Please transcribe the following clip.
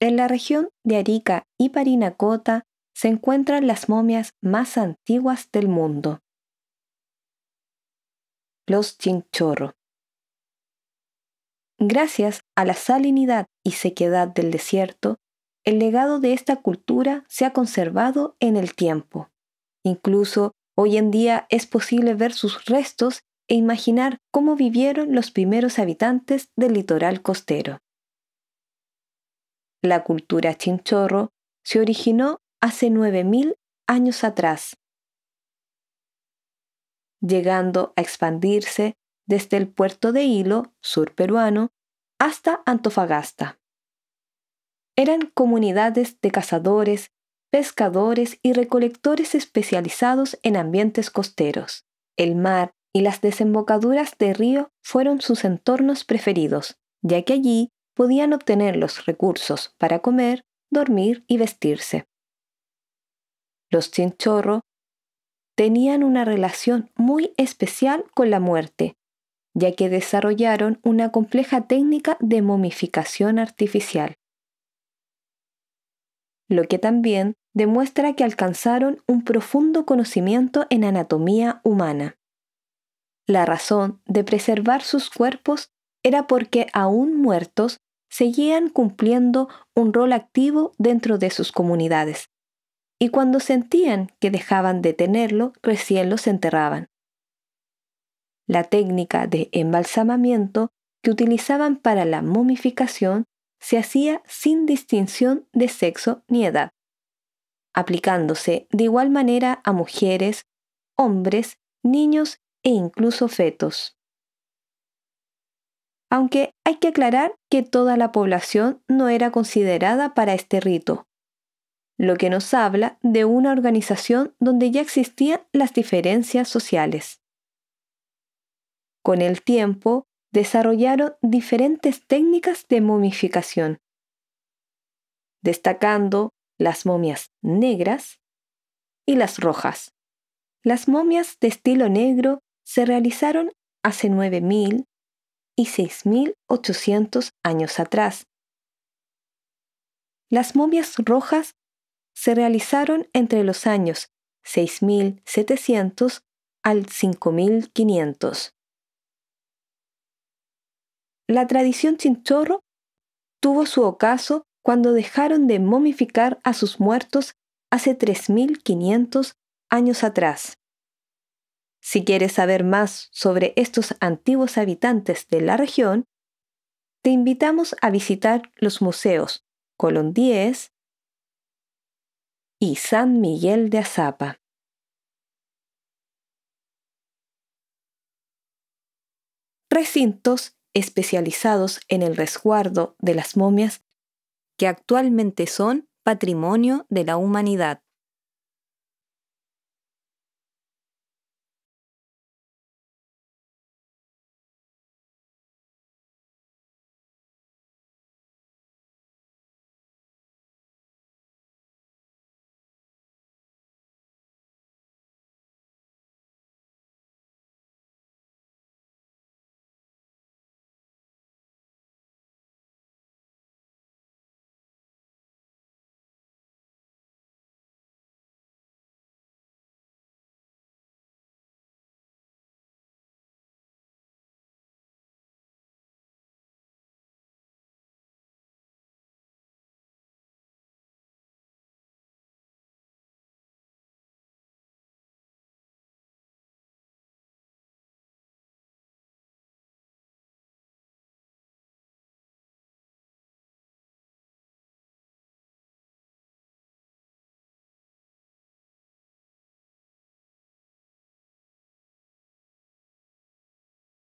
En la región de Arica y Parinacota se encuentran las momias más antiguas del mundo. Los chinchorro. Gracias a la salinidad y sequedad del desierto, el legado de esta cultura se ha conservado en el tiempo. Incluso hoy en día es posible ver sus restos e imaginar cómo vivieron los primeros habitantes del litoral costero. La cultura chinchorro se originó hace 9.000 años atrás, llegando a expandirse desde el puerto de Hilo, sur peruano, hasta Antofagasta. Eran comunidades de cazadores, pescadores y recolectores especializados en ambientes costeros. El mar y las desembocaduras de río fueron sus entornos preferidos, ya que allí podían obtener los recursos para comer, dormir y vestirse. Los chinchorro tenían una relación muy especial con la muerte, ya que desarrollaron una compleja técnica de momificación artificial, lo que también demuestra que alcanzaron un profundo conocimiento en anatomía humana. La razón de preservar sus cuerpos era porque aún muertos seguían cumpliendo un rol activo dentro de sus comunidades, y cuando sentían que dejaban de tenerlo, recién los enterraban. La técnica de embalsamamiento que utilizaban para la momificación se hacía sin distinción de sexo ni edad, aplicándose de igual manera a mujeres, hombres, niños e incluso fetos aunque hay que aclarar que toda la población no era considerada para este rito, lo que nos habla de una organización donde ya existían las diferencias sociales. Con el tiempo, desarrollaron diferentes técnicas de momificación, destacando las momias negras y las rojas. Las momias de estilo negro se realizaron hace 9.000, y 6.800 años atrás. Las momias rojas se realizaron entre los años 6.700 al 5.500. La tradición chinchorro tuvo su ocaso cuando dejaron de momificar a sus muertos hace 3.500 años atrás. Si quieres saber más sobre estos antiguos habitantes de la región, te invitamos a visitar los museos Colón 10 y San Miguel de Azapa. Recintos especializados en el resguardo de las momias que actualmente son patrimonio de la humanidad.